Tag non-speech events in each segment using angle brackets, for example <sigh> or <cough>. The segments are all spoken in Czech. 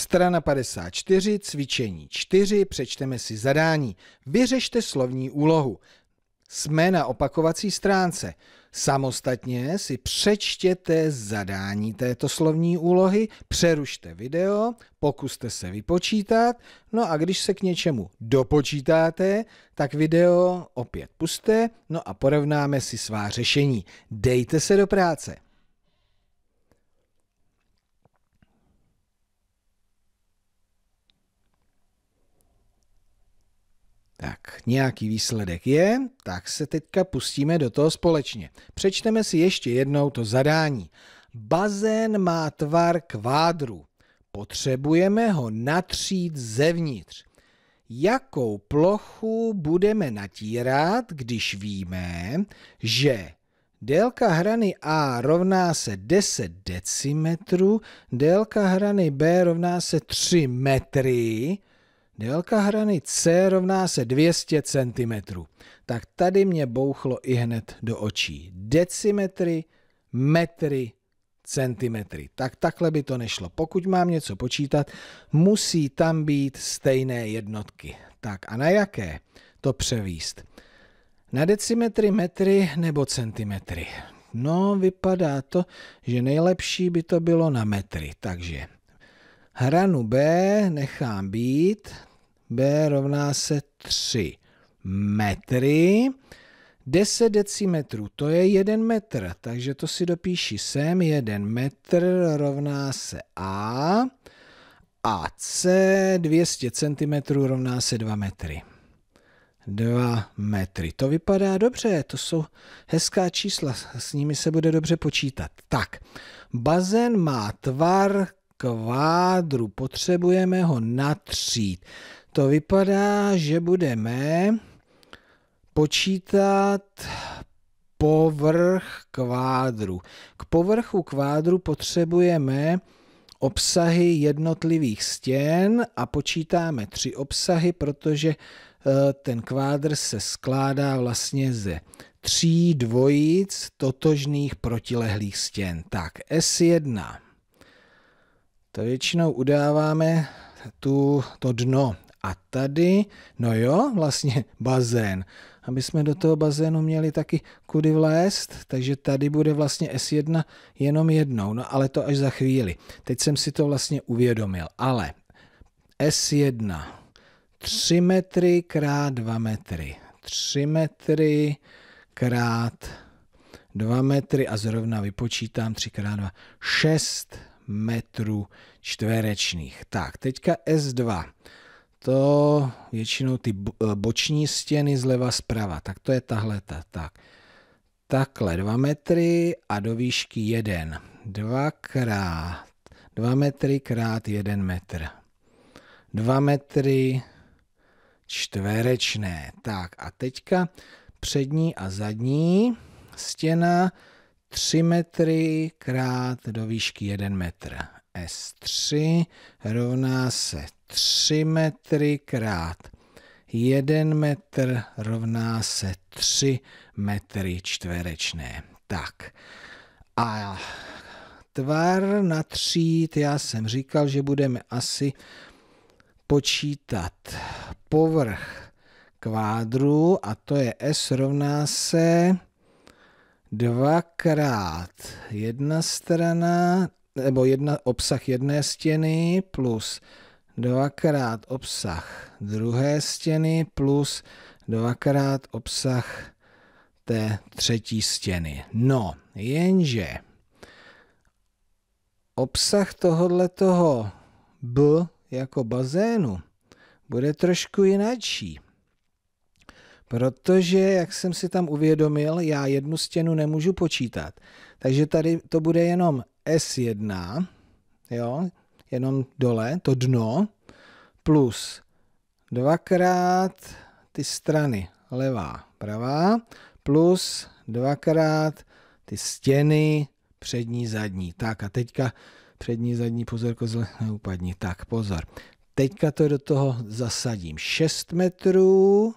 Strana 54, cvičení 4, přečteme si zadání. Vyřešte slovní úlohu. Jsme na opakovací stránce. Samostatně si přečtěte zadání této slovní úlohy, přerušte video, pokuste se vypočítat, no a když se k něčemu dopočítáte, tak video opět puste, no a porovnáme si svá řešení. Dejte se do práce. Tak, nějaký výsledek je, tak se teďka pustíme do toho společně. Přečteme si ještě jednou to zadání. Bazén má tvar kvádru. Potřebujeme ho natřít zevnitř. Jakou plochu budeme natírat, když víme, že délka hrany A rovná se 10 decimetrů, délka hrany B rovná se 3 metry, Délka hrany C rovná se 200 cm. Tak tady mě bouchlo i hned do očí. Decimetry, metry, centimetry. Tak takhle by to nešlo. Pokud mám něco počítat, musí tam být stejné jednotky. Tak a na jaké to převíst? Na decimetry, metry nebo centimetry? No, vypadá to, že nejlepší by to bylo na metry. Takže hranu B nechám být, B rovná se 3 metry. 10 decimetrů, to je 1 metr, takže to si dopíši sem. 1 metr rovná se A a C 200 cm rovná se 2 metry. 2 metry. To vypadá dobře, to jsou hezká čísla, s nimi se bude dobře počítat. Tak, bazén má tvar kvádru, potřebujeme ho natřít to vypadá, že budeme počítat povrch kvádru. K povrchu kvádru potřebujeme obsahy jednotlivých stěn a počítáme tři obsahy, protože eh, ten kvádr se skládá vlastně ze tří dvojic totožných protilehlých stěn. Tak, S1. To většinou udáváme tu, to dno a tady, no jo, vlastně <laughs> bazén. Aby jsme do toho bazénu měli taky kudy vlézt, takže tady bude vlastně S1 jenom jednou, no ale to až za chvíli. Teď jsem si to vlastně uvědomil, ale S1 3 metry krát 2 metry. 3 metry krát 2 metry a zrovna vypočítám 3 krát 2, 6 metrů čtverečných. Tak, teďka S2 to většinou ty eh, boční stěny zleva zprava. Tak to je tahle. Tak. Takhle 2 metry a do výšky 1. 2 krát 2 metry krát 1 metr. 2 metry čtverečné. Tak a teďka přední a zadní stěna 3 metry krát do výšky 1 metr. S3 rovná se 3 metry krát 1 metr rovná se 3 metry čtverečné. Tak a tvar na tříd, já jsem říkal, že budeme asi počítat povrch kvádru a to je S rovná se dvakrát jedna strana nebo jedna, obsah jedné stěny plus dvakrát obsah druhé stěny plus dvakrát obsah té třetí stěny. No, jenže obsah tohohle toho B jako bazénu bude trošku jináčí. Protože, jak jsem si tam uvědomil, já jednu stěnu nemůžu počítat. Takže tady to bude jenom s1, jo, jenom dole, to dno, plus dvakrát ty strany, levá, pravá, plus dvakrát ty stěny, přední, zadní. Tak a teďka přední, zadní, pozor, kozle, jako neupadni. Tak, pozor. Teďka to do toho zasadím 6 metrů,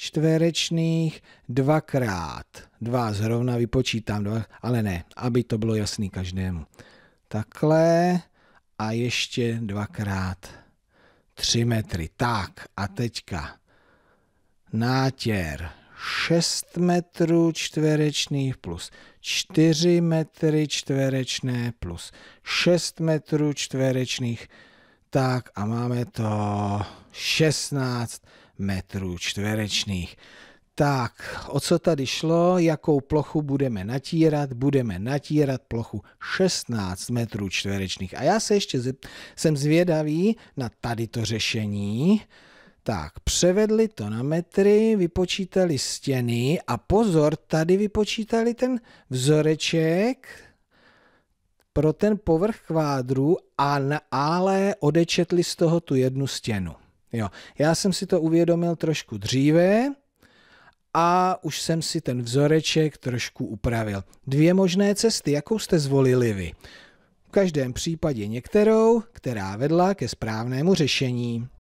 čtverečných dvakrát. Dva zrovna vypočítám, dva, ale ne, aby to bylo jasný každému. Takhle a ještě dvakrát. Tři metry. Tak a teďka nátěr 6 metrů čtverečných plus 4 metry čtverečné plus 6 metrů čtverečných. Tak a máme to 16 metrů čtverečných. Tak, o co tady šlo, jakou plochu budeme natírat? Budeme natírat plochu 16 metrů čtverečných. A já se ještě z... jsem zvědavý na tady to řešení. Tak, převedli to na metry, vypočítali stěny a pozor, tady vypočítali ten vzoreček pro ten povrch kvádru, a, ale odečetli z toho tu jednu stěnu. Jo. Já jsem si to uvědomil trošku dříve a už jsem si ten vzoreček trošku upravil. Dvě možné cesty, jakou jste zvolili vy. V každém případě některou, která vedla ke správnému řešení.